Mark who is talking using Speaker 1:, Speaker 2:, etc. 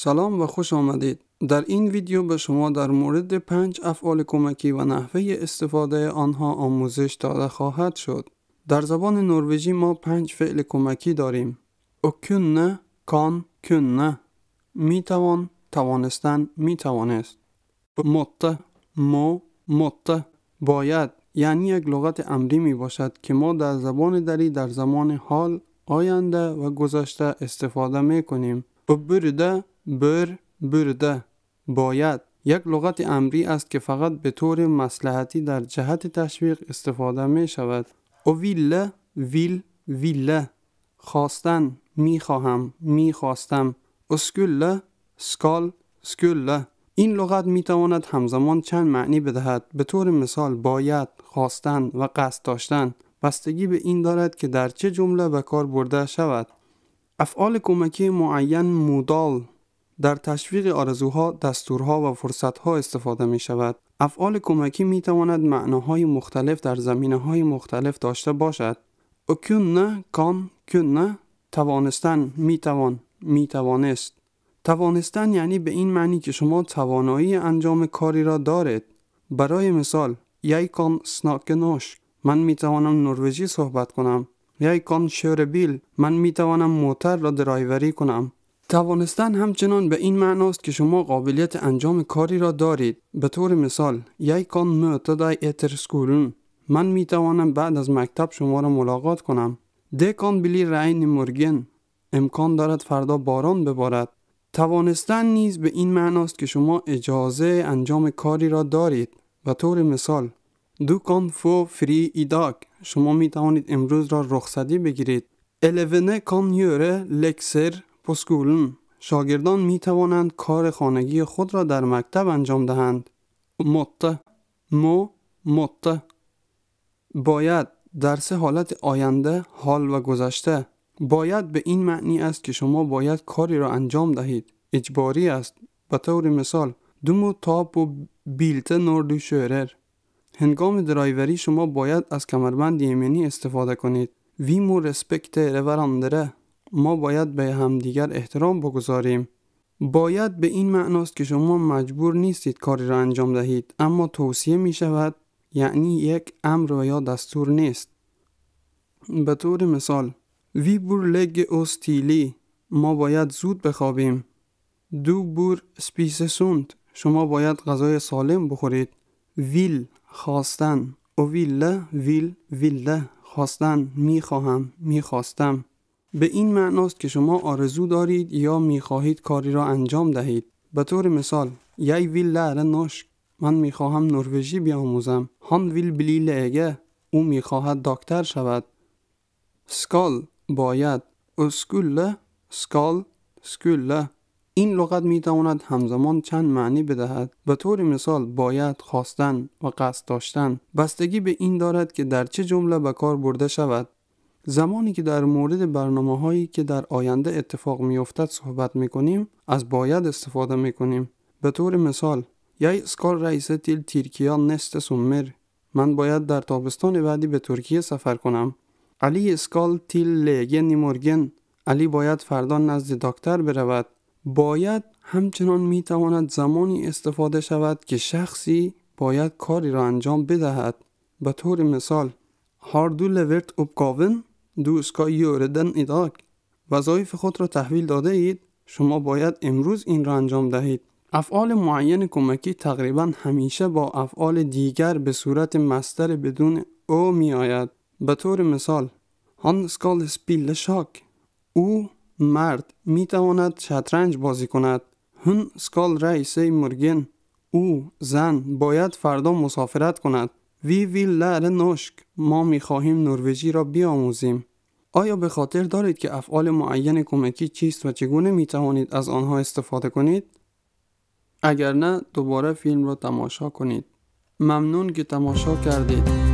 Speaker 1: سلام و خوش آمدید. در این ویدیو به شما در مورد پنج افعال کمکی و نحوه استفاده آنها آموزش داده خواهد شد. در زبان نروژی ما پنج فعل کمکی داریم. اکنه، کان، کنه. می توان، توانستن، می توانست. مت، مو، مت. باید یعنی یک لغت امری می باشد که ما در زبان دری در زمان حال، آینده و گذشته استفاده می کنیم. برده بر برده باید یک لغت امری است که فقط به طور مسلحتی در جهت تشویق استفاده می شود او ویل ویله خواستن می خواهم می خواستم اسکله سکال سکل این لغت می تواند همزمان چند معنی بدهد به طور مثال باید خواستن و قصد داشتن بستگی به این دارد که در چه جمله به کار برده شود افعال کمکی معین مودال در تشویق آرزوها، دستورها و فرصتها استفاده می شود. افعال کمکی می تواند معناهای مختلف در زمینه های مختلف داشته باشد. نه کان نه توانستن می توان می توانست. توانستن یعنی به این معنی که شما توانایی انجام کاری را دارید. برای مثال یی کان سناک نوش من می توانم نروژی صحبت کنم. یی کان شوره بیل من می توانم موتر را درایوری کنم. توانستن همچنان به این معناست که شما قابلیت انجام کاری را دارید به طور مثال یک کان اتر سکولون. من می توانم بعد از مکتب شما را ملاقات کنم دکان بلی رعین مرگن امکان دارد فردا باران ببارد توانستن نیز به این معناست که شما اجازه انجام کاری را دارید به طور مثال دو کان فو فری ایداک شما می توانید امروز را رخصتی بگیرید الونه کان یوره لکسر پسکولن شاگردان می توانند کار خانگی خود را در مکتب انجام دهند. مت مو مت باید درس حالت آینده، حال و گذشته باید به این معنی است که شما باید کاری را انجام دهید. اجباری است. به طور مثال دومو تاپ و بیلت نوردو شورر هنگام درایوری شما باید از کمربند یمنی استفاده کنید. ویمو رسپکت رورندره ما باید به همدیگر احترام بگذاریم باید به این معناست که شما مجبور نیستید کاری را انجام دهید اما توصیه می شود یعنی یک امر یا دستور نیست به طور مثال وی بور لگ اوستیلی ما باید زود بخوابیم دو بور سپیس سوند شما باید غذای سالم بخورید ویل خواستن او ویل ویل ویل خواستن می میخواستم به این معناست که شما آرزو دارید یا میخواهید کاری را انجام دهید به طور مثال یای ویل لعره نوشک من میخواهم نروژی بیاموزم هان ویل بلی لعگه او میخواهد دکتر شود سکال باید اسکوله سکال سکوله این لغت می تواند همزمان چند معنی بدهد به طور مثال باید خواستن و قصد داشتن بستگی به این دارد که در چه جمله به کار برده شود زمانی که در مورد برنامه هایی که در آینده اتفاق میافتد صحبت میکنیم از باید استفاده میکنیم به طور مثال یای اسکال رئیس تیل ترکیه نست سومر من باید در تابستان بعدی به ترکیه سفر کنم علی اسکال تیل لیگه نیمورگن علی باید فردا نزد دکتر برود باید همچنان می تواند زمانی استفاده شود که شخصی باید کاری را انجام بدهد به طور مثال هاردو لورت اوبکاون دوسکایی یوردن ایداک وظایف خود را تحویل داده اید شما باید امروز این را انجام دهید افعال معین کمکی تقریبا همیشه با افعال دیگر به صورت مستر بدون او می آید به طور مثال هان سکال سپیل شاک او مرد می تواند شطرنج بازی کند هن سکال رئیس مرگن او زن باید فردا مسافرت کند وی ویل لر نشک ما میخواهیم نروژی را بیاموزیم آیا به خاطر دارید که افعال معین کمکی چیست و چگونه می توانید از آنها استفاده کنید؟ اگر نه دوباره فیلم را تماشا کنید. ممنون که تماشا کردید.